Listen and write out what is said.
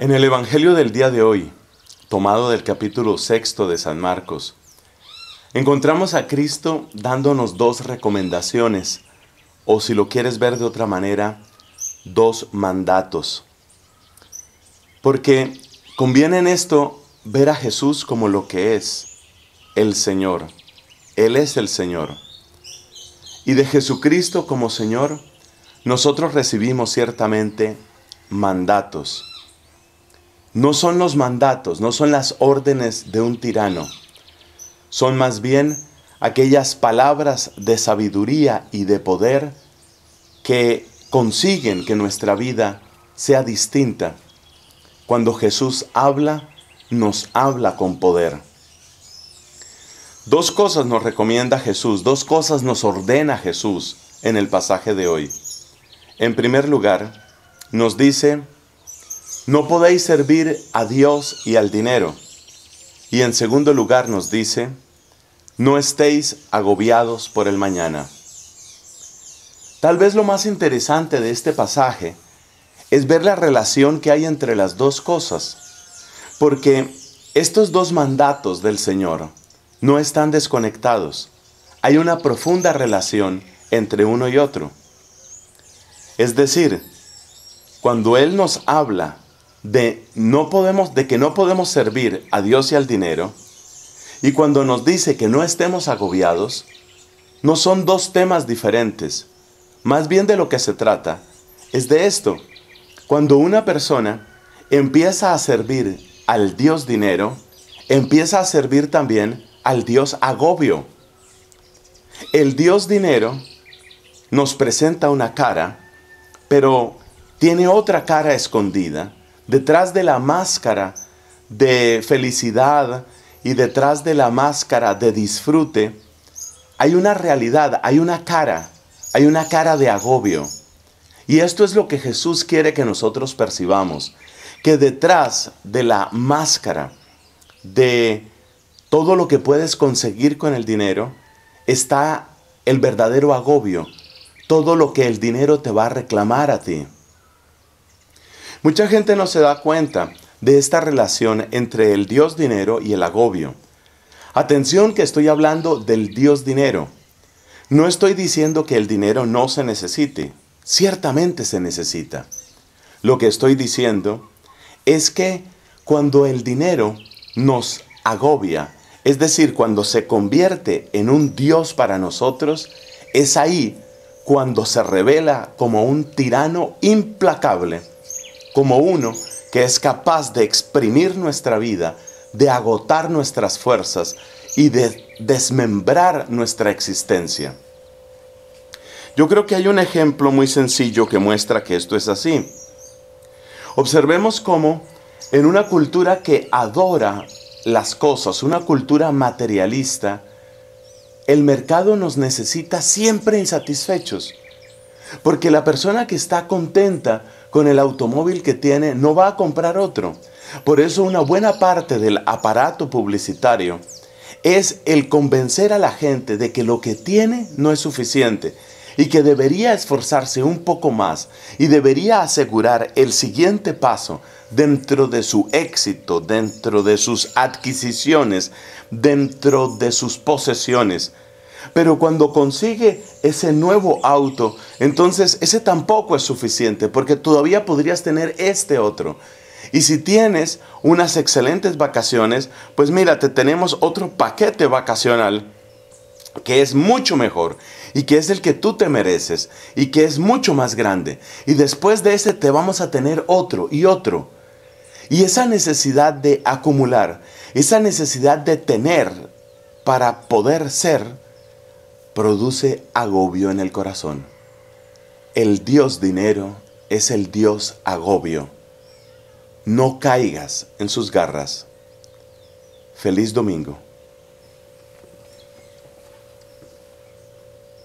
En el Evangelio del día de hoy, tomado del capítulo sexto de San Marcos, encontramos a Cristo dándonos dos recomendaciones, o si lo quieres ver de otra manera, dos mandatos. Porque conviene en esto ver a Jesús como lo que es, el Señor. Él es el Señor. Y de Jesucristo como Señor, nosotros recibimos ciertamente mandatos no son los mandatos, no son las órdenes de un tirano, son más bien aquellas palabras de sabiduría y de poder que consiguen que nuestra vida sea distinta. Cuando Jesús habla, nos habla con poder. Dos cosas nos recomienda Jesús, dos cosas nos ordena Jesús en el pasaje de hoy. En primer lugar, nos dice no podéis servir a Dios y al dinero. Y en segundo lugar nos dice, no estéis agobiados por el mañana. Tal vez lo más interesante de este pasaje es ver la relación que hay entre las dos cosas, porque estos dos mandatos del Señor no están desconectados. Hay una profunda relación entre uno y otro. Es decir, cuando Él nos habla de no podemos de que no podemos servir a Dios y al dinero y cuando nos dice que no estemos agobiados no son dos temas diferentes. Más bien de lo que se trata es de esto. Cuando una persona empieza a servir al Dios dinero, empieza a servir también al Dios agobio. El Dios dinero nos presenta una cara, pero tiene otra cara escondida Detrás de la máscara de felicidad y detrás de la máscara de disfrute, hay una realidad, hay una cara, hay una cara de agobio. Y esto es lo que Jesús quiere que nosotros percibamos, que detrás de la máscara de todo lo que puedes conseguir con el dinero, está el verdadero agobio, todo lo que el dinero te va a reclamar a ti. Mucha gente no se da cuenta de esta relación entre el Dios dinero y el agobio. Atención que estoy hablando del Dios dinero. No estoy diciendo que el dinero no se necesite. Ciertamente se necesita. Lo que estoy diciendo es que cuando el dinero nos agobia, es decir, cuando se convierte en un Dios para nosotros, es ahí cuando se revela como un tirano implacable como uno que es capaz de exprimir nuestra vida, de agotar nuestras fuerzas y de desmembrar nuestra existencia. Yo creo que hay un ejemplo muy sencillo que muestra que esto es así. Observemos cómo en una cultura que adora las cosas, una cultura materialista, el mercado nos necesita siempre insatisfechos. Porque la persona que está contenta con el automóvil que tiene no va a comprar otro. Por eso una buena parte del aparato publicitario es el convencer a la gente de que lo que tiene no es suficiente y que debería esforzarse un poco más y debería asegurar el siguiente paso dentro de su éxito, dentro de sus adquisiciones, dentro de sus posesiones pero cuando consigue ese nuevo auto, entonces ese tampoco es suficiente porque todavía podrías tener este otro. Y si tienes unas excelentes vacaciones, pues mira, te tenemos otro paquete vacacional que es mucho mejor y que es el que tú te mereces y que es mucho más grande. Y después de ese te vamos a tener otro y otro. Y esa necesidad de acumular, esa necesidad de tener para poder ser, produce agobio en el corazón. El Dios dinero es el Dios agobio. No caigas en sus garras. Feliz domingo.